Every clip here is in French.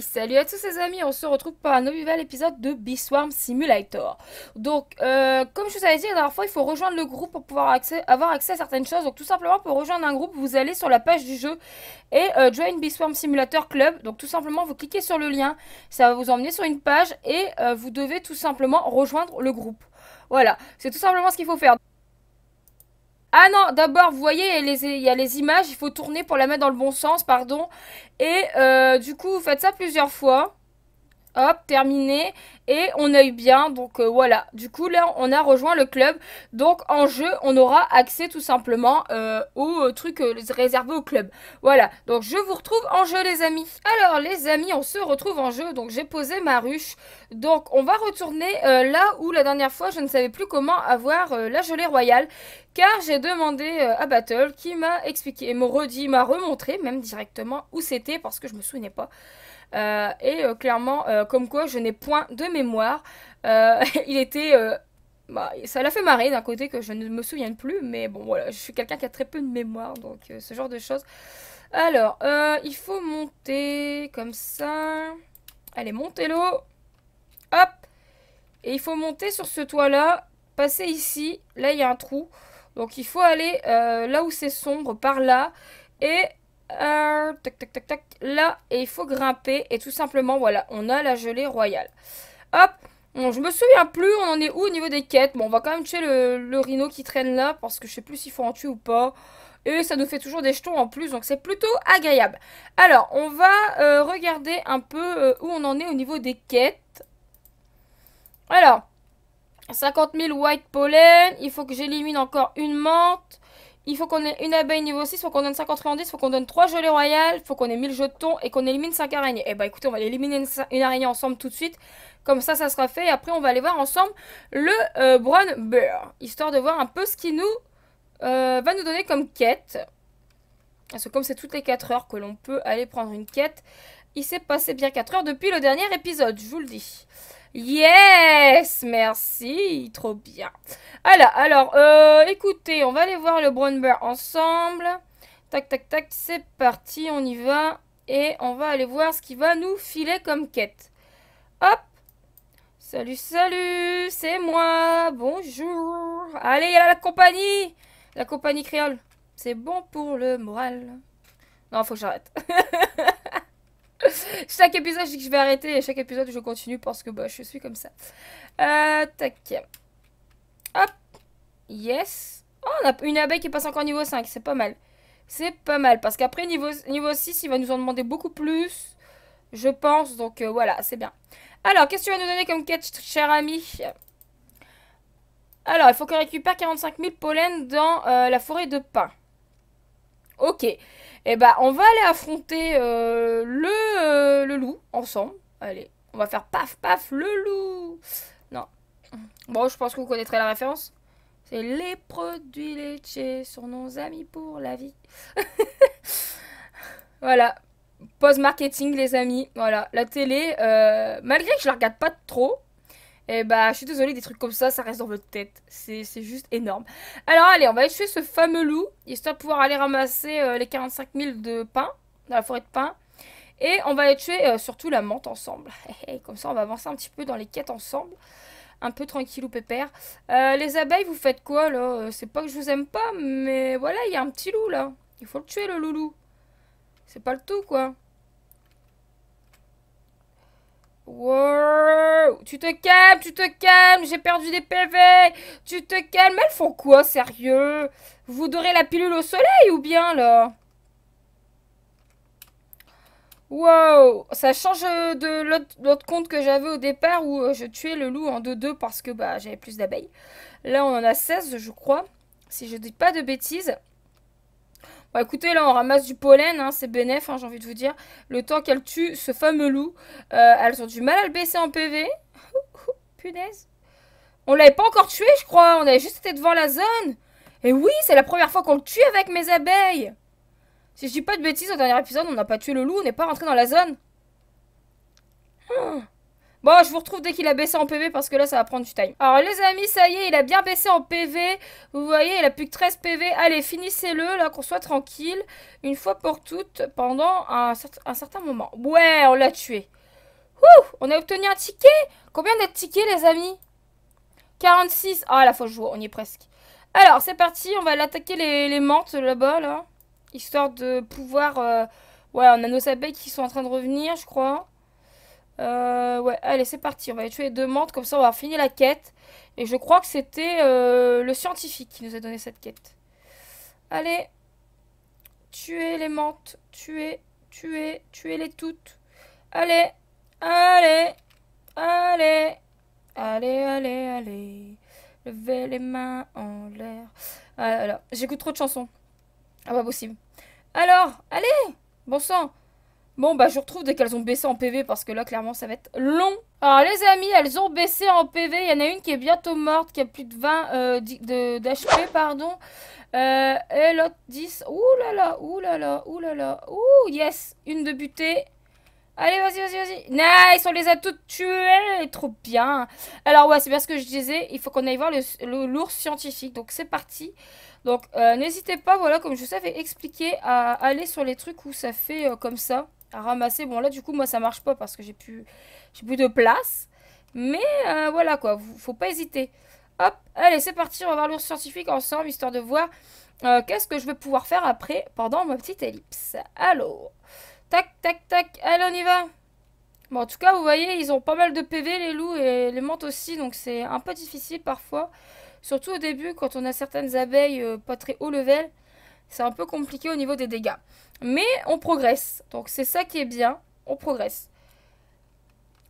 salut à tous les amis, on se retrouve pour un nouvel épisode de B-Swarm Simulator. Donc, euh, comme je vous avais dit la dernière fois, il faut rejoindre le groupe pour pouvoir avoir accès à certaines choses. Donc, tout simplement, pour rejoindre un groupe, vous allez sur la page du jeu et euh, join Join swarm Simulator Club. Donc, tout simplement, vous cliquez sur le lien, ça va vous emmener sur une page et euh, vous devez tout simplement rejoindre le groupe. Voilà, c'est tout simplement ce qu'il faut faire. Ah non, d'abord, vous voyez, il y a les images, il faut tourner pour la mettre dans le bon sens, pardon. Et euh, du coup, vous faites ça plusieurs fois hop, terminé. Et on a eu bien, donc euh, voilà. Du coup, là, on a rejoint le club. Donc en jeu, on aura accès tout simplement euh, aux trucs euh, réservés au club. Voilà, donc je vous retrouve en jeu les amis. Alors les amis, on se retrouve en jeu. Donc j'ai posé ma ruche. Donc on va retourner là où la dernière fois, je ne savais plus comment avoir la gelée royale. Car j'ai demandé à Battle qui m'a expliqué, me redit, m'a remontré même directement où c'était parce que je me souvenais pas. Euh, et euh, clairement, euh, comme quoi je n'ai point de mémoire. il était bah, ça l'a fait marrer d'un côté que je ne me souviens plus, mais bon voilà, je suis quelqu'un qui a très peu de mémoire, donc ce genre de choses. Alors, il faut monter comme ça. Allez, montez l'eau. Hop. Et il faut monter sur ce toit-là, passer ici. Là, il y a un trou. Donc, il faut aller là où c'est sombre, par là. Et euh, tac, tac, tac, tac. Là, et il faut grimper. Et tout simplement, voilà, on a la gelée royale. Hop je me souviens plus, on en est où au niveau des quêtes Bon, on va quand même tuer le, rhino qui traîne là, parce que je sais plus s'il faut en tuer ou pas. Et ça nous fait toujours des jetons en plus, donc c'est plutôt agréable. Alors, on va euh, regarder un peu euh, où on en est au niveau des quêtes. Alors, 50 000 white pollen, il faut que j'élimine encore une menthe. Il faut qu'on ait une abeille niveau 6, faut qu'on donne 590 il faut qu'on donne 3 gelées royales, faut qu'on ait 1000 jetons et qu'on élimine 5 araignées. Et eh bah ben, écoutez, on va éliminer une, araignée ensemble tout de suite. Comme ça, ça sera fait. Et après, on va aller voir ensemble le euh, Brown Bear. Histoire de voir un peu ce qui nous euh, va nous donner comme quête. Parce que comme c'est toutes les 4 heures que l'on peut aller prendre une quête, il s'est passé bien 4 heures depuis le dernier épisode, je vous le dis. Yes Merci Trop bien. Alors, alors euh, écoutez, on va aller voir le Brown Bear ensemble. Tac, tac, tac, c'est parti, on y va. Et on va aller voir ce qui va nous filer comme quête. Hop Salut, salut C'est moi Bonjour Allez, il y a la compagnie La compagnie créole. C'est bon pour le moral. Non, faut que j'arrête. chaque épisode, je que je vais arrêter et chaque épisode, je continue parce que bah, je suis comme ça. Euh, tac. Hop. Yes. Oh, on a une abeille qui passe encore niveau 5. C'est pas mal. C'est pas mal. Parce qu'après, niveau, niveau 6, il va nous en demander beaucoup plus. Je pense. Donc euh, voilà, c'est bien. Alors, qu'est-ce que tu vas nous donner comme catch, cher ami Alors, il faut qu'on récupère 45 000 pollens dans euh, la forêt de pain. Ok. Et eh bah, ben, on va aller affronter euh, euh, le, loup ensemble. Allez, on va faire paf paf le loup. Non. Bon, je pense que vous connaîtrez la référence. C'est les produits laitiers sur nos amis pour la vie. voilà. Post marketing, les amis. Voilà. La télé, euh, malgré que je la regarde pas trop, et eh bah, je suis désolée, des trucs comme ça, ça reste dans votre tête. C'est juste énorme. Alors, allez, on va aller tuer ce fameux loup, histoire de pouvoir aller ramasser euh, les 45 000 de pain, dans la forêt de pain. Et on va aller tuer euh, surtout la menthe ensemble. Eh, eh, comme ça, on va avancer un petit peu dans les quêtes ensemble. Un peu tranquille ou pépère. Euh, les abeilles, vous faites quoi, là C'est pas que je vous aime pas, mais voilà, il y a un petit loup, là. Il faut le tuer, le loulou. C'est pas le tout, quoi. Wow Tu te calmes, tu te calmes, j'ai perdu des PV Tu te calmes, elles font quoi, sérieux Vous dorez la pilule au soleil ou bien, là Wow Ça change de l'autre compte que j'avais au départ où euh, je tuais le loup en 2-2 parce que bah j'avais plus d'abeilles. Là, on en a 16, je crois, si je dis pas de bêtises. Bon, bah, écoutez, là, on ramasse du pollen, hein, c'est bénef, hein, j'ai envie de vous dire. Le temps qu'elle tue ce fameux loup, euh, elles ont du mal à le baisser en PV. Punaise. On l'avait pas encore tué, je crois. On avait juste été devant la zone. Et oui, c'est la première fois qu'on le tue avec mes abeilles. Si je dis pas de bêtises, au dernier épisode, on n'a pas tué le loup, on n'est pas rentré dans la zone. Hein. Bon, je vous retrouve dès qu'il a baissé en PV parce que là, ça va prendre du time. Alors, les amis, ça y est, il a bien baissé en PV. Vous voyez, il a plus que 13 PV. Allez, finissez-le, là, qu'on soit tranquille. Une fois pour toutes, pendant un, certain moment. Ouais, on l'a tué. Ouh, on a obtenu un ticket. Combien de tickets, les amis 46. Ah, la faut jouer, on y est presque. Alors, c'est parti, on va l'attaquer les, les, menthes là-bas, là. Histoire de pouvoir... Euh, ouais, on a nos abeilles qui sont en train de revenir, je crois. Euh, ouais, allez, c'est parti. On va aller tuer les deux mantes, comme ça on va finir la quête. Et je crois que c'était euh, le scientifique qui nous a donné cette quête. Allez, tuez les mantes, tuez, tuez, tuez-les toutes. Allez, allez, allez, allez, allez, allez. Levez les mains en l'air. Ah, alors, j'écoute trop de chansons. Ah, pas possible. Alors, allez, bon sang. Bon, bah, je retrouve dès qu'elles ont baissé en PV parce que là, clairement, ça va être long. Alors, les amis, elles ont baissé en PV. Il y en a une qui est bientôt morte, qui a plus de 20 euh, d'HP, pardon. Euh, et l'autre 10. Ouh là là, ouh là là, ouh là là. Ouh, yes, une de butée. Allez, vas-y, vas-y, vas-y. Nice, on les a toutes tuées. Trop bien. Alors, ouais, c'est bien ce que je disais. Il faut qu'on aille voir l'ours le, scientifique. Donc, c'est parti. Donc, euh, n'hésitez pas, voilà, comme je vous avais expliqué, à aller sur les trucs où ça fait comme ça à ramasser. Bon là du coup moi ça marche pas parce que j'ai plus, plus de place. Mais euh, voilà quoi, faut pas hésiter. Hop, allez c'est parti, on va voir l'ours scientifique ensemble histoire de voir euh, qu'est-ce que je vais pouvoir faire après pendant ma petite ellipse. Alors, tac tac tac, allez on y va. Bon en tout cas vous voyez ils ont pas mal de PV les loups et les menthes aussi donc c'est un peu difficile parfois. Surtout au début quand on a certaines abeilles euh, pas très haut level c'est un peu compliqué au niveau des dégâts. Mais on progresse. Donc c'est ça qui est bien. On progresse.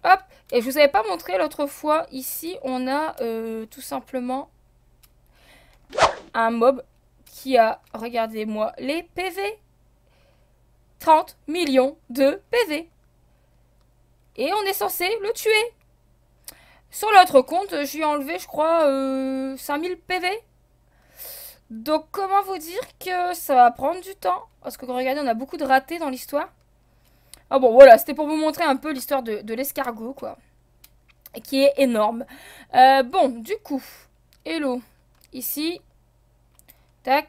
Hop. Et je vous avais pas montré l'autre fois. Ici, on a euh, tout simplement un mob qui a, regardez-moi, les PV. 30 millions de PV. Et on est censé le tuer. Sur l'autre compte, j'ai enlevé, je crois, euh, 5000 PV. Donc comment vous dire que ça va prendre du temps Parce que regardez, on a beaucoup de ratés dans l'histoire. Ah bon, voilà, c'était pour vous montrer un peu l'histoire de, l'escargot, quoi. Qui est énorme. Euh, bon, du coup, hello. Ici. Tac.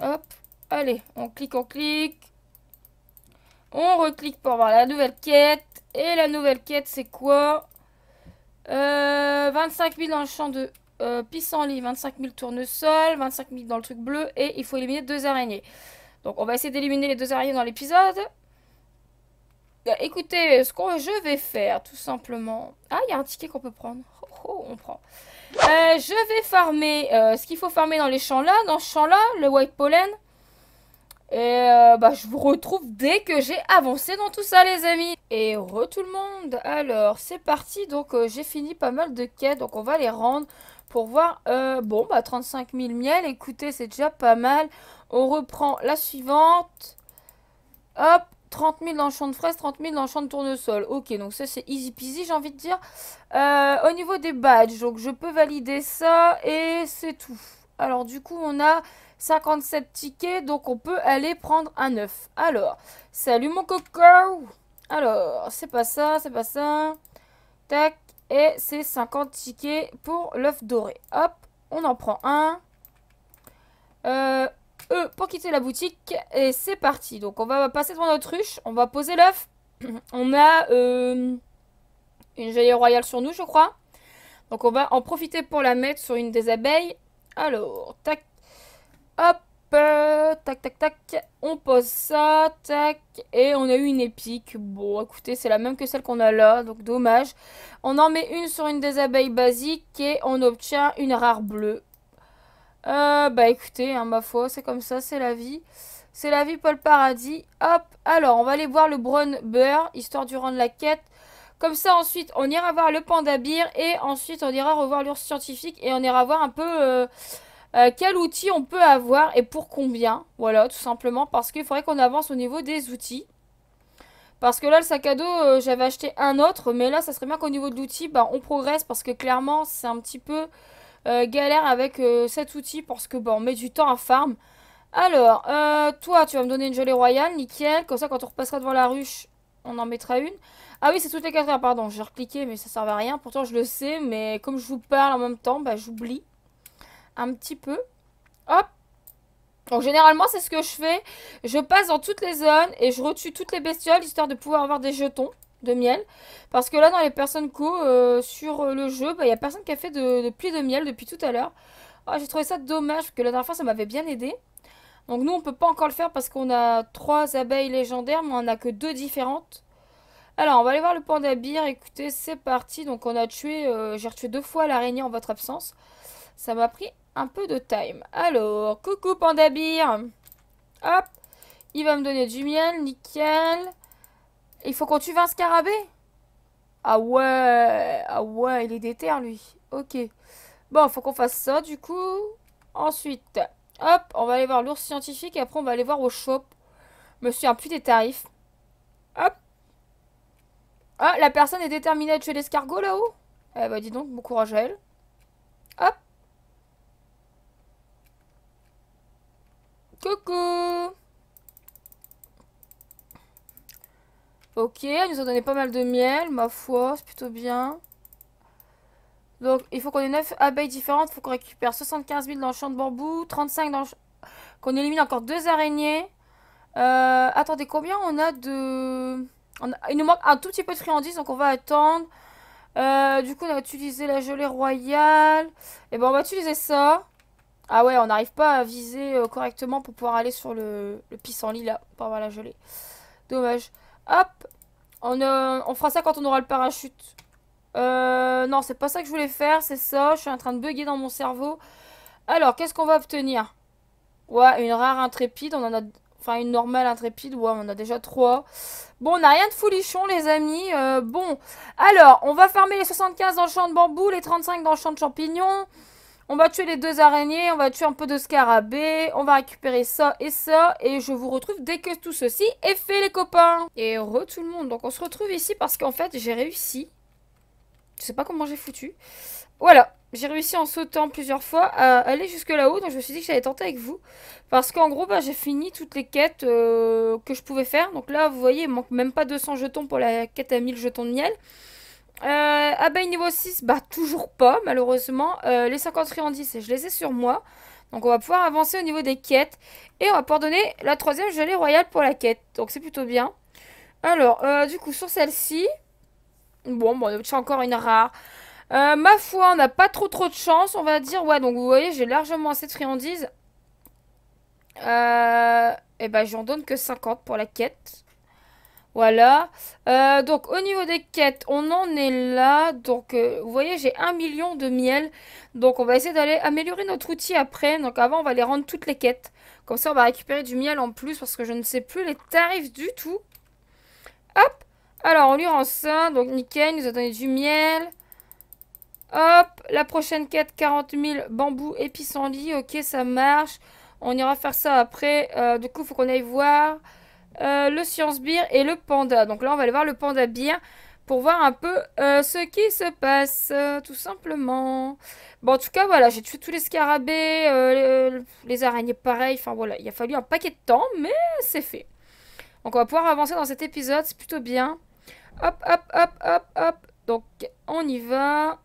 Hop. Allez, on clique, on clique. On reclique pour voir la nouvelle quête. Et la nouvelle quête, c'est quoi 25 euh, 000 dans le champ de euh, pissenlit, 25 000 tournesols, 25 000 dans le truc bleu, et il faut éliminer deux araignées. Donc on va essayer d'éliminer les deux araignées dans l'épisode. Euh, écoutez, ce que je vais faire, tout simplement... Ah, il y a un ticket qu'on peut prendre. Oh, oh on prend. Euh, je vais farmer ce qu'il faut farmer dans les champs là. Dans ce champ là, le white pollen. Et bah, je vous retrouve dès que j'ai avancé dans tout ça, les amis. Et re tout le monde. Alors, c'est parti. Donc, j'ai fini pas mal de quêtes. Donc, on va les rendre pour voir. Euh, bon, bah 35 000 miel, écoutez, c'est déjà pas mal. On reprend la suivante. Hop, 30 000 dans de fraises, 30 000 dans de tournesol. Ok, donc ça c'est easy peasy, j'ai envie de dire. Euh, au niveau des badges, donc je peux valider ça et c'est tout. Alors du coup, on a 57 tickets, donc on peut aller prendre un œuf. Alors, salut mon coco Alors, c'est pas ça, c'est pas ça. Tac, et c'est 50 tickets pour l'œuf doré. Hop, on en prend un. Euh, pour quitter la boutique. Et c'est parti. Donc on va passer devant notre ruche. On va poser l'œuf. on a euh, une jaillie royale sur nous, je crois. Donc on va en profiter pour la mettre sur une des abeilles. Alors, tac. Hop tac, tac, tac. On pose ça, tac. Et on a eu une épique. Bon, écoutez, c'est la même que celle qu'on a là, donc dommage. On en met une sur une des abeilles basiques et on obtient une rare bleue. Euh, bah écoutez, hein, ma foi, c'est comme ça, c'est la vie. C'est la vie, Paul Paradis. Hop, alors, on va aller voir le Brown Bear, histoire du rang de la quête. Comme ça, ensuite, on ira voir le Panda Beer et ensuite, on ira revoir l'ours scientifique et on ira voir un peu... Euh, euh, quel outil on peut avoir et pour combien Voilà, tout simplement parce qu'il faudrait qu'on avance au niveau des outils. Parce que là, le sac à dos, euh, j'avais acheté un autre, mais là, ça serait bien qu'au niveau de l'outil, bah, on progresse parce que clairement, c'est un petit peu euh, galère avec cet outil parce que bon, bah, met du temps à farm. Alors, toi, tu vas me donner une gelée royale, nickel. Comme ça, quand on repassera devant la ruche, on en mettra une. Ah oui, c'est toutes les quatre heures, pardon, j'ai repliqué mais ça servait à rien. Pourtant, je le sais, mais comme je vous parle en même temps, bah, j'oublie un petit peu. Hop. Donc généralement c'est ce que je fais. Je passe dans toutes les zones et je retue toutes les bestioles histoire de pouvoir avoir des jetons de miel. Parce que là dans les personnes co euh, sur le jeu, il bah, n'y a personne qui a fait de, plus de miel depuis tout à l'heure. Ah, j'ai trouvé ça dommage parce que la dernière fois ça m'avait bien aidé. Donc nous on peut pas encore le faire parce qu'on a trois abeilles légendaires mais on a que deux différentes. Alors on va aller voir le panda d'Abir. Écoutez c'est parti. Donc on a tué, euh, j'ai retué deux fois l'araignée en votre absence. Ça m'a pris un peu de time. Alors, coucou pandabir Hop Il va me donner du miel, nickel. Il faut qu'on tue un scarabée Ah ouais Ah ouais, il est déter, lui. Ok. Bon, faut qu'on fasse ça, du coup. Ensuite, hop, on va aller voir l'ours scientifique et après on va aller voir au shop. Monsieur, un plus des tarifs. Hop Ah, la personne est déterminée à tuer l'escargot, là-haut Eh bah dis donc, bon courage à elle. Hop Coucou Ok, elle nous a donné pas mal de miel, ma foi, c'est plutôt bien. Donc, il faut qu'on ait 9 abeilles différentes. Il faut qu'on récupère 75 000 dans le champ de bambou, 35 dans le Qu'on élimine encore 2 araignées. Euh, attendez, combien on a de... Il nous manque un tout petit peu de friandises, donc on va attendre. Euh, du coup, on va utiliser la gelée royale. Et eh ben, on va utiliser ça. Ah ouais, on n'arrive pas à viser euh, correctement pour pouvoir aller sur le, pissenlit là, Bon, voilà, je gelée. Dommage. Hop euh, on, fera ça quand on aura le parachute. Euh, non, c'est pas ça que je voulais faire, c'est ça. Je suis en train de bugger dans mon cerveau. Alors, qu'est-ce qu'on va obtenir Ouais, une rare intrépide, on en a... Enfin, une normale intrépide, ouais, on en a déjà trois. Bon, on n'a rien de foulichon, les amis. Euh, bon, alors, on va fermer les 75 dans le champ de bambou, les 35 dans le champ de champignons. On va tuer les deux araignées, on va tuer un peu de scarabée, on va récupérer ça et ça, et je vous retrouve dès que tout ceci est fait les copains Et re tout le monde, donc on se retrouve ici parce qu'en fait j'ai réussi, je sais pas comment j'ai foutu, voilà j'ai réussi en sautant plusieurs fois à aller jusque là-haut, donc je me suis dit que j'allais tenter avec vous. Parce qu'en gros, bah, j'ai fini toutes les quêtes euh, que je pouvais faire. Donc là, vous voyez, il manque même pas 200 jetons pour la quête à 1000 jetons de miel. Euh, abeille niveau 6, bah toujours pas malheureusement. Euh, les 50 friandises, je les ai sur moi. Donc on va pouvoir avancer au niveau des quêtes. Et on va pouvoir donner la troisième gelée royale pour la quête. Donc c'est plutôt bien. Alors, euh, du coup, sur celle-ci... Bon, bon, on encore une rare. Euh, ma foi, on n'a pas trop trop de chance, on va dire. Ouais, donc vous voyez, j'ai largement assez de friandises. et bah j'en donne que 50 pour la quête. Voilà. Euh, donc au niveau des quêtes, on en est là. Donc euh, vous voyez, j'ai un million de miel. Donc on va essayer d'aller améliorer notre outil après. Donc avant, on va aller rendre toutes les quêtes. Comme ça, on va récupérer du miel en plus parce que je ne sais plus les tarifs du tout. Hop. Alors on lui rend ça. Donc nickel, il nous a donné du miel. Hop. La prochaine quête, 40 000 bambous et Ok, ça marche. On ira faire ça après. Euh, du coup, il faut qu'on aille voir... Euh, le Science Beer et le Panda. Donc là, on va aller voir le Panda Beer pour voir un peu euh, ce qui se passe, euh, tout simplement. Bon, en tout cas, voilà, j'ai tué tous les scarabées, les, araignées pareil. Enfin, voilà, il a fallu un paquet de temps, mais c'est fait. Donc, on va pouvoir avancer dans cet épisode, c'est plutôt bien. Hop, hop, hop, hop, hop. Donc, on y va.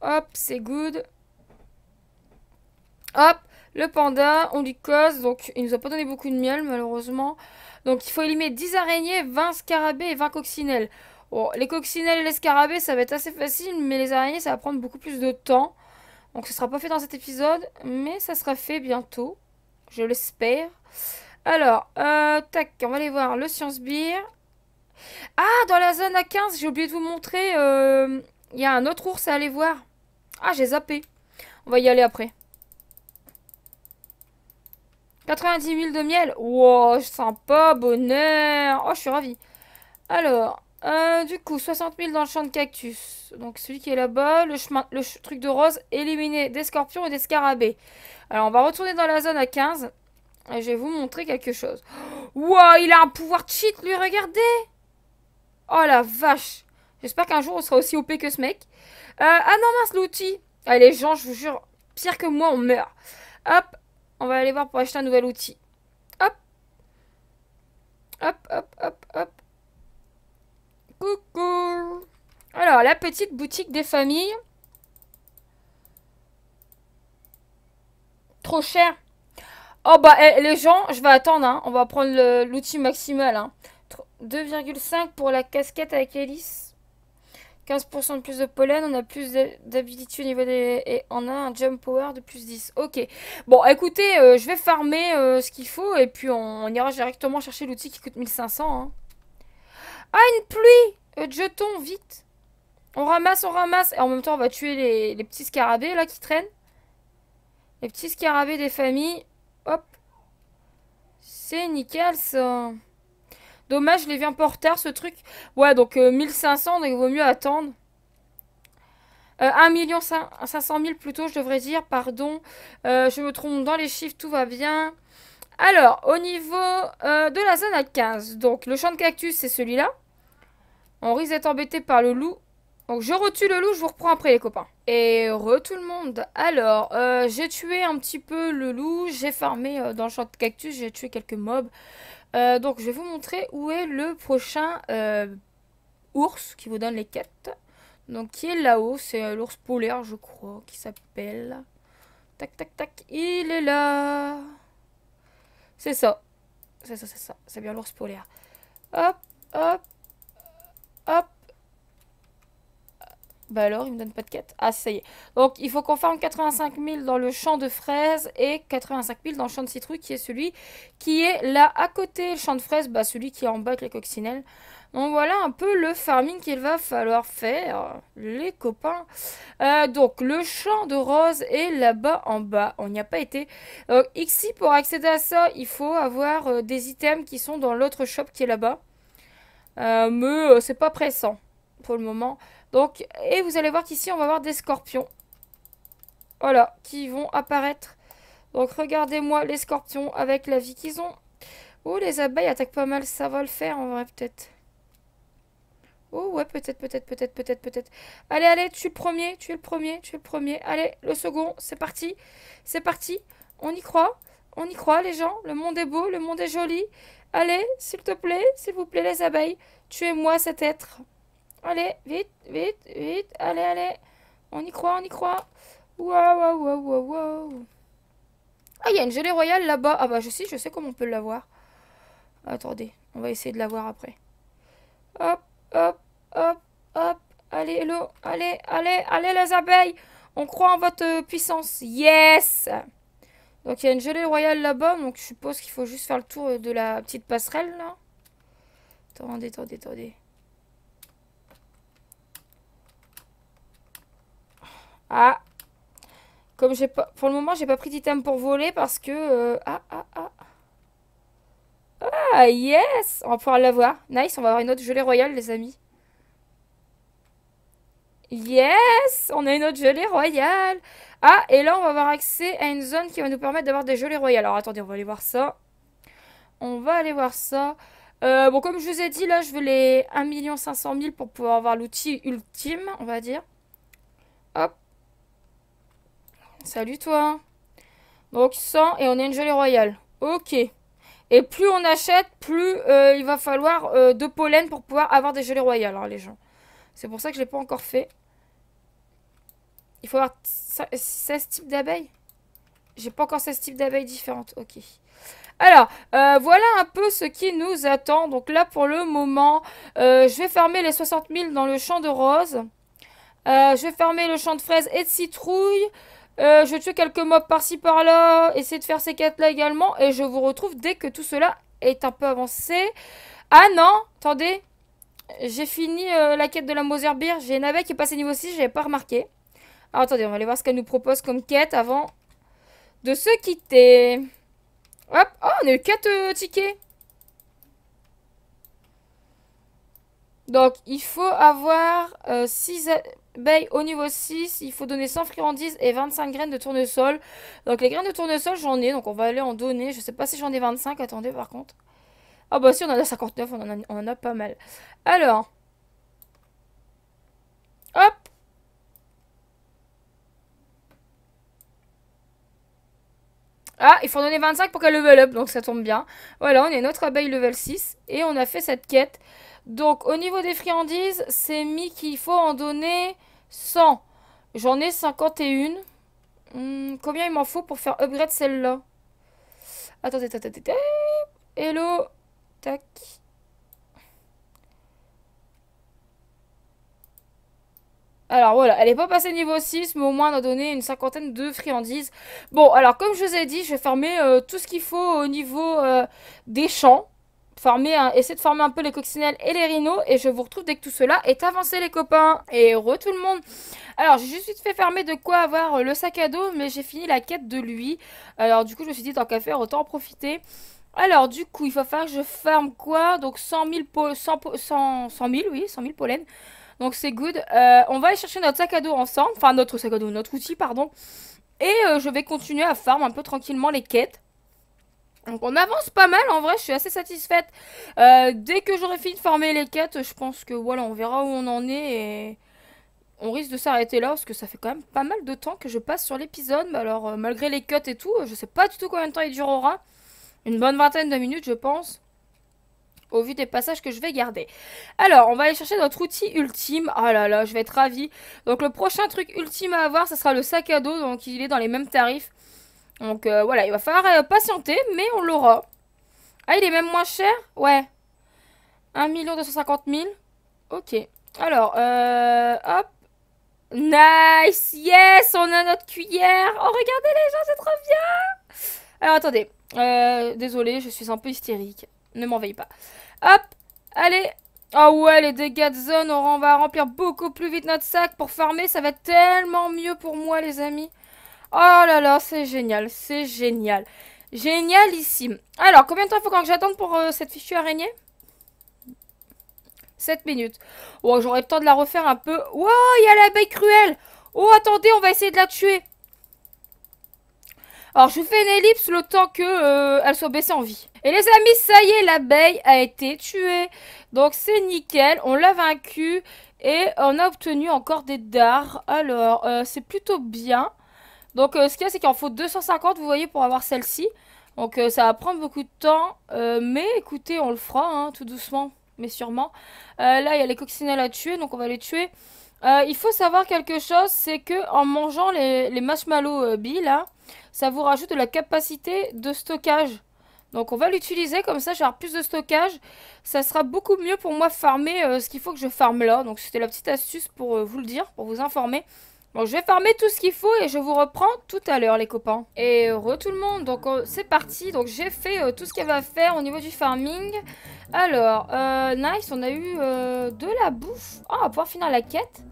Hop, c'est good. Hop, le panda, on lui cause. Donc, il nous a pas donné beaucoup de miel, malheureusement. Donc il faut éliminer 10 araignées, 20 scarabées et 20 coccinelles. Bon, les coccinelles et les scarabées, ça va être assez facile, mais les araignées, ça va prendre beaucoup plus de temps. Donc ce sera pas fait dans cet épisode, mais ça sera fait bientôt. Je l'espère. Alors, euh, tac, on va aller voir le Science Beer. Ah, dans la zone A15, j'ai oublié de vous montrer, euh, il y a un autre ours à aller voir. Ah, j'ai zappé. On va y aller après. 90 000 de miel. Wow, sympa, bonheur. Oh, je suis ravie. Alors, euh, du coup, 60 000 dans le champ de cactus. Donc, celui qui est là-bas, le, chemin, le truc de rose, éliminer des scorpions et des scarabées. Alors, on va retourner dans la zone à 15. Et je vais vous montrer quelque chose. Wow, il a un pouvoir cheat, lui, regardez Oh la vache J'espère qu'un jour, on sera aussi OP que ce mec. Euh, ah non, mince, l'outil Allez, les gens, je vous jure, pire que moi, on meurt. Hop, on va aller voir pour acheter un nouvel outil. Hop. Hop, hop, hop, hop. Coucou. Alors, la petite boutique des familles. Trop cher. Oh bah, eh, les gens, je vais attendre. Hein. On va prendre l'outil maximal. 2,5 hein. pour la casquette avec hélice. 15% de plus de pollen, on a plus d'habilité au niveau des... Et on a un jump power de plus 10. Ok. Bon, écoutez, euh, je vais farmer euh, ce qu'il faut et puis on, ira directement chercher l'outil qui coûte 1500. Hein. Ah, une pluie euh, jetons, vite On ramasse, on ramasse. Et en même temps, on va tuer les, les petits scarabées là qui traînent. Les petits scarabées des familles. Hop. C'est nickel ça. Dommage, je l'ai viens ce truc. Ouais, donc 1500, euh, donc il vaut mieux attendre. 1 500 000 plutôt, je devrais dire, pardon. Euh, je me trompe dans les chiffres, tout va bien. Alors, au niveau euh, de la zone à 15, donc le champ de cactus, c'est celui-là. Henri risque d'être embêté par le loup donc je retue le loup, je vous reprends après les copains. Et re tout le monde. Alors, euh, j'ai tué un petit peu le loup, j'ai farmé euh, dans le champ de cactus, j'ai tué quelques mobs. Euh, donc je vais vous montrer où est le prochain ours qui vous donne les quêtes. Donc qui est là-haut, c'est l'ours polaire je crois, qui s'appelle... Tac tac tac, il est là C'est ça. C'est ça, c'est ça. C'est bien l'ours polaire. Hop, hop, hop. Bah alors, il me donne pas de quête. Ah, ça y est. Donc, il faut qu'on farme 85 000 dans le champ de fraises et 85 000 dans le champ de citrouille, qui est celui qui est là à côté. Le champ de fraises, bah, celui qui est en bas avec les coccinelles. Donc, voilà un peu le farming qu'il va falloir faire, les copains. Euh, donc, le champ de roses est là-bas en bas. On n'y a pas été. Donc euh, ici, pour accéder à ça, il faut avoir euh, des items qui sont dans l'autre shop qui est là-bas. mais c'est pas pressant pour le moment. Donc, et vous allez voir qu'ici, on va avoir des scorpions. Voilà, qui vont apparaître. Donc, regardez-moi les scorpions avec la vie qu'ils ont. Oh, les abeilles attaquent pas mal. Ça va le faire, en vrai, peut-être. Oh, ouais, peut-être, peut-être, peut-être, peut-être, peut-être. Allez, allez, tu es le premier, tu es le premier, tu es le premier. Allez, le second, c'est parti. C'est parti. On y croit. On y croit, les gens. Le monde est beau, le monde est joli. Allez, s'il te plaît, s'il vous plaît, les abeilles. Tuez-moi cet être. Allez, vite, vite, vite. Allez, allez. On y croit, on y croit. Waouh, waouh, waouh, waouh, waouh. Ah, il y a une gelée royale là-bas. Ah bah, je sais, je sais comment on peut l'avoir. Attendez, on va essayer de l'avoir après. Hop, hop, hop, hop. Allez, hello, Allez, allez, allez, les abeilles. On croit en votre euh, puissance. Yes Donc, il y a une gelée royale là-bas. Donc, je suppose qu'il faut juste faire le tour euh, de la petite passerelle, là. Attendez, attendez, attendez. Ah Comme j'ai pas... Pour le moment, j'ai pas pris d'item pour voler parce que... Euh, ah, ah, ah Ah, yes On va pouvoir l'avoir. Nice, on va avoir une autre gelée royale, les amis. Yes On a une autre gelée royale Ah, et là, on va avoir accès à une zone qui va nous permettre d'avoir des gelées royales. Alors, attendez, on va aller voir ça. On va aller voir ça. Euh, bon, comme je vous ai dit, là, je veux les 1 500 000 pour pouvoir avoir l'outil ultime, on va dire. Salut toi. Donc 100 et on a une gelée royale. Ok. Et plus on achète, plus euh, il va falloir euh, de pollen pour pouvoir avoir des gelées royales, alors hein, les gens. C'est pour ça que je ne l'ai pas encore fait. Il faut avoir 16 types d'abeilles J'ai pas encore 16 types d'abeilles différentes. Ok. Alors, euh, voilà un peu ce qui nous attend. Donc là, pour le moment, je vais fermer les 60 000 dans le champ de roses. je vais fermer le champ de fraises et de citrouilles. Euh, je tue quelques mobs par-ci par-là. Essayez de faire ces quêtes-là également. Et je vous retrouve dès que tout cela est un peu avancé. Ah non, attendez. J'ai fini euh, la quête de la Moserbeer. J'ai une abeille qui est passée niveau 6, j'avais pas remarqué. Alors attendez, on va aller voir ce qu'elle nous propose comme quête avant de se quitter. Hop, oh, on a eu 4 euh, tickets. Donc, il faut avoir 6... Euh, Bay au niveau 6, il faut donner 100 friandises et 25 graines de tournesol. Donc les graines de tournesol, j'en ai, donc on va aller en donner. Je sais pas si j'en ai 25, attendez par contre. Ah bah si, on en a 59, on en a, on en a pas mal. Alors. Hop Ah, il faut en donner 25 pour qu'elle level up, donc ça tombe bien. Voilà, on est notre abeille level 6 et on a fait cette quête. Donc au niveau des friandises, c'est mis qu'il faut en donner 100. J'en ai 51. Hmm, combien il m'en faut pour faire upgrade celle-là Attendez, attendez, attendez. Hello. Tac. Alors voilà, elle n'est pas passée niveau 6, mais au moins on a donné une cinquantaine de friandises. Bon, alors comme je vous ai dit, je vais fermer euh, tout ce qu'il faut au niveau euh, des champs former essayer de former un peu les coccinelles et les rhinos. Et je vous retrouve dès que tout cela est avancé, les copains. Et re tout le monde. Alors, j'ai juste fait fermer de quoi avoir euh, le sac à dos, mais j'ai fini la quête de lui. Alors, du coup, je me suis dit, tant qu'à faire, autant en profiter. Alors, du coup, il faut faire que je ferme quoi Donc, 100 000, pollen, 100, oui, 100 000 pollens. Donc, c'est good. Euh, on va aller chercher notre sac à dos ensemble. Enfin, notre sac à dos, notre outil, pardon. Et euh, je vais continuer à farm un peu tranquillement les quêtes. Donc on avance pas mal, en vrai je suis assez satisfaite. Euh, dès que j'aurai fini de former les quêtes, je pense que voilà, on verra où on en est et on risque de s'arrêter là parce que ça fait quand même pas mal de temps que je passe sur l'épisode. Alors euh, malgré les cuts et tout, je sais pas du tout combien de temps il durera. Une bonne vingtaine de minutes je pense. Au vu des passages que je vais garder. Alors, on va aller chercher notre outil ultime. Ah là là, je vais être ravie. Donc, le prochain truc ultime à avoir, ce sera le sac à dos. Donc, il est dans les mêmes tarifs. Donc euh, voilà, il va falloir euh, patienter, mais on l'aura. Ah, il est même moins cher Ouais. 1 250 000. Ok. Alors, euh, hop. Nice Yes On a notre cuillère Oh, regardez les gens, c'est trop bien Alors, attendez. Désolée, désolé, je suis un peu hystérique. Ne m'en veille pas. Hop Allez Ah oh ouais, les dégâts de zone, on va remplir beaucoup plus vite notre sac pour farmer. Ça va tellement mieux pour moi, les amis. Oh là là, c'est génial, c'est génial. Génial Alors, combien de temps faut quand que j'attende pour euh, cette fichue araignée 7 minutes. Bon, j'aurais le temps de la refaire un peu. Wow, il y a l'abeille cruelle Oh, attendez, on va essayer de la tuer. Alors, je vous fais une ellipse le temps que euh, elle soit baissée en vie. Et les amis, ça y est, l'abeille a été tuée. Donc, c'est nickel. On l'a vaincue. Et on a obtenu encore des dards. Alors, euh, c'est plutôt bien. Donc euh, ce qu'il y a, c'est qu'il en faut 250, vous voyez, pour avoir celle-ci. Donc euh, ça va prendre beaucoup de temps, euh, mais écoutez, on le fera, hein, tout doucement, mais sûrement. là, il y a les coccinelles à tuer, donc on va les tuer. il faut savoir quelque chose, c'est que en mangeant les, marshmallows billes, là, ça vous rajoute de la capacité de stockage. Donc on va l'utiliser, comme ça j'aurai plus de stockage. Ça sera beaucoup mieux pour moi farmer ce qu'il faut que je farme là. Donc c'était la petite astuce pour vous le dire, pour vous informer. Bon, je vais farmer tout ce qu'il faut et je vous reprends tout à l'heure, les copains. Et re tout le monde, donc euh, c'est parti. Donc j'ai fait euh, tout ce qu'il va faire au niveau du farming. Alors, euh, nice, on a eu de la bouffe. Ah, on va pouvoir finir la quête.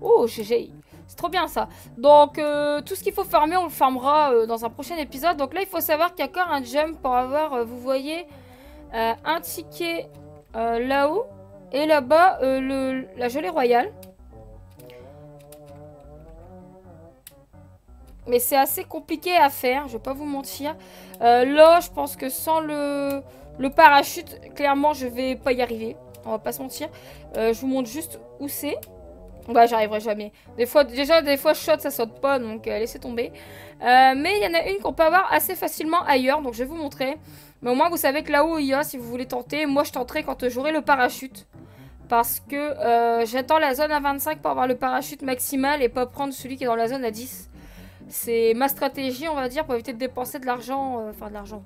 Oh, GG. C'est trop bien ça. Donc, tout ce qu'il faut farmer, on le farmera dans un prochain épisode. Donc là, il faut savoir qu'il y a encore un jump pour avoir, vous voyez, un ticket là-haut. Et là-bas, la gelée royale. Mais c'est assez compliqué à faire, je vais pas vous mentir. Euh, là, je pense que sans le, parachute, clairement, je vais pas y arriver. On va pas se mentir. Euh, je vous montre juste où c'est. Bah, j'arriverai jamais. Des fois, déjà, des fois, shot, ça saute pas, donc euh, laissez tomber. mais il y en a une qu'on peut avoir assez facilement ailleurs, donc je vais vous montrer. Mais au moins, vous savez que là-haut, il y a, si vous voulez tenter. Moi, je tenterai quand j'aurai le parachute parce que j'attends la zone à 25 pour avoir le parachute maximal et pas prendre celui qui est dans la zone à 10. C'est ma stratégie, on va dire, pour éviter de dépenser de l'argent, euh, enfin de l'argent,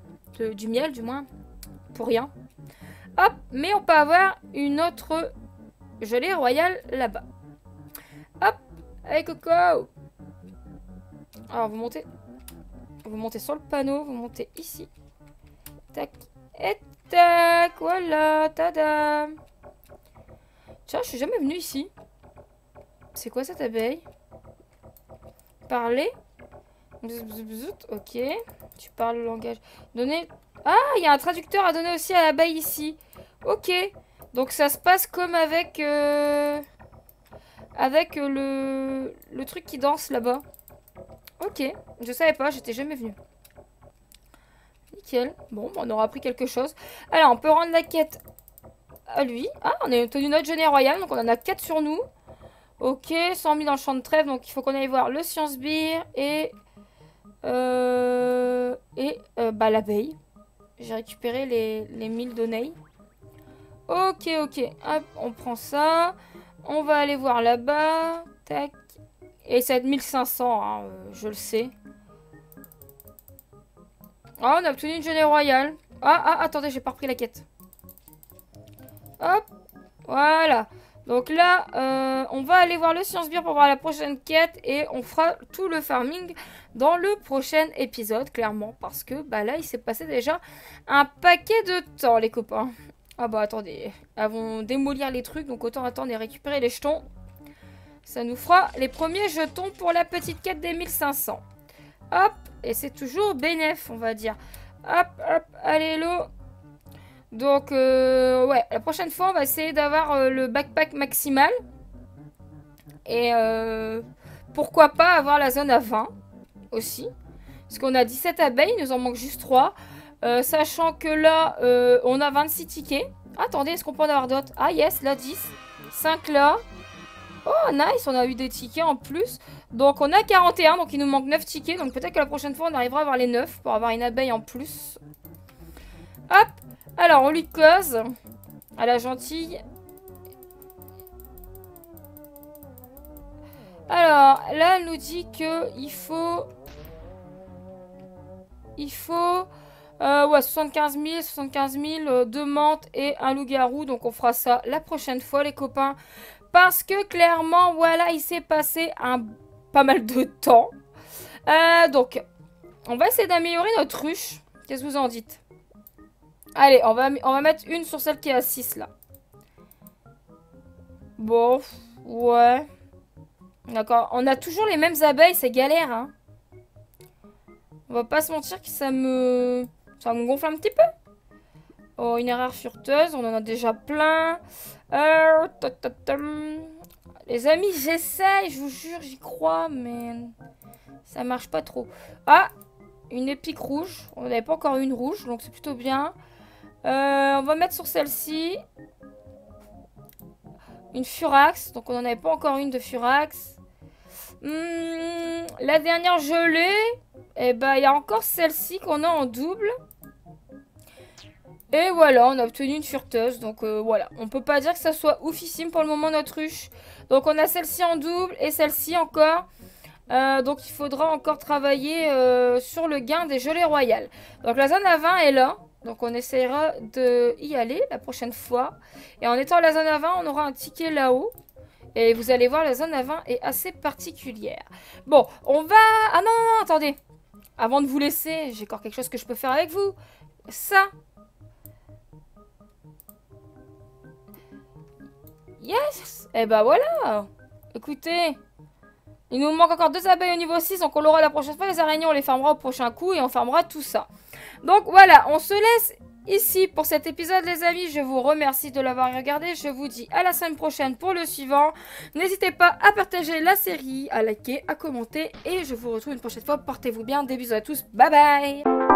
du miel du moins, pour rien. Hop, mais on peut avoir une autre gelée royale là-bas. Hop, allez Coco Alors vous montez, vous montez sur le panneau, vous montez ici. Tac, et tac, voilà, tada Tiens, je suis jamais venue ici. C'est quoi cette abeille Parler Ok. Tu parles le langage. Donner. Ah, il y a un traducteur à donner aussi à baille ici. Ok. Donc ça se passe comme avec. Euh, avec euh, le... le truc qui danse là-bas. Ok. Je savais pas, j'étais jamais venue. Nickel. Bon, bah, on aura appris quelque chose. Alors, on peut rendre la quête à lui. Ah, on a tenu notre Genie Royal, donc on en a 4 sur nous. Ok, 100 000 dans champ de trêve, donc il faut qu'on aille voir le Science Beer et euh, et euh, bah, j'ai récupéré les, les 1000 données. Ok, ok. Hop, on prend ça. On va aller voir là-bas. Tac. Et être 1500. Hein, euh, je le sais. Ah, on a obtenu une journée royale. Ah, ah, attendez, j'ai pas repris la quête. Hop. Voilà. Donc là, euh, on va aller voir le Science Beer pour voir la prochaine quête et on fera tout le farming dans le prochain épisode, clairement, parce que bah là, il s'est passé déjà un paquet de temps, les copains. Ah bah attendez, avant démolir les trucs, donc autant attendre et récupérer les jetons. Ça nous fera les premiers jetons pour la petite quête des 1500. Hop, et c'est toujours bénef, on va dire. Hop, hop, allez l'eau. Donc, euh, ouais, la prochaine fois, on va essayer d'avoir euh, le backpack maximal. Et euh, pourquoi pas avoir la zone à 20 aussi. Parce qu'on a 17 abeilles, il nous en manque juste 3. sachant que là, on a 26 tickets. Attendez, est-ce qu'on peut en avoir d'autres Ah yes, là 10. 5 là. Oh nice, on a eu des tickets en plus. Donc on a 41, donc il nous manque 9 tickets. Donc peut-être que la prochaine fois, on arrivera à avoir les 9 pour avoir une abeille en plus. Hop, alors, on lui cause à la gentille. Alors, là, elle nous dit que il faut... Il faut... Euh, ouais, 75 000, 75 000, de menthe et un loup-garou. Donc, on fera ça la prochaine fois, les copains. Parce que, clairement, voilà, il s'est passé un pas mal de temps. Euh, donc, on va essayer d'améliorer notre ruche. Qu'est-ce que vous en dites Allez, on va, on va mettre une sur celle qui est à 6, là. Bon, ouais. D'accord, on a toujours les mêmes abeilles, c'est galère, hein. On va pas se mentir que ça me... Ça me gonfle un petit peu. Oh, une erreur furteuse, on en a déjà plein. Euh, les amis, j'essaye, je vous jure, j'y crois, mais... Ça marche pas trop. Ah Une épique rouge. On n'avait pas encore une rouge, donc c'est plutôt bien. Euh, on va mettre sur celle-ci. Une Furax. Donc on n'en avait pas encore une de Furax. Hmm, la dernière gelée. Et bah ben, il y a encore celle-ci qu'on a en double. Et voilà, on a obtenu une furteuse. Donc euh, voilà, on peut pas dire que ça soit oufissime pour le moment notre ruche. Donc on a celle-ci en double et celle-ci encore. Euh, donc il faudra encore travailler sur le gain des gelées royales. Donc la zone à 20 est là. Donc on essaiera d'y aller la prochaine fois. Et en étant la zone avant, on aura un ticket là-haut. Et vous allez voir, la zone avant 20 est assez particulière. Bon, on va... Ah non, non, non attendez. Avant de vous laisser, j'ai encore quelque chose que je peux faire avec vous. Ça. Yes Et eh ben voilà Écoutez, il nous manque encore deux abeilles au niveau 6, donc on l'aura la prochaine fois. Les araignées, on les fermera au prochain coup et on fermera tout ça. Donc voilà, on se laisse ici pour cet épisode les amis. Je vous remercie de l'avoir regardé. Je vous dis à la semaine prochaine pour le suivant. N'hésitez pas à partager la série, à liker, à commenter et je vous retrouve une prochaine fois. Portez-vous bien. Des bisous à tous. Bye bye